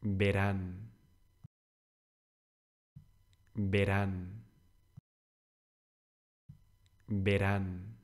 verán, verán, verán.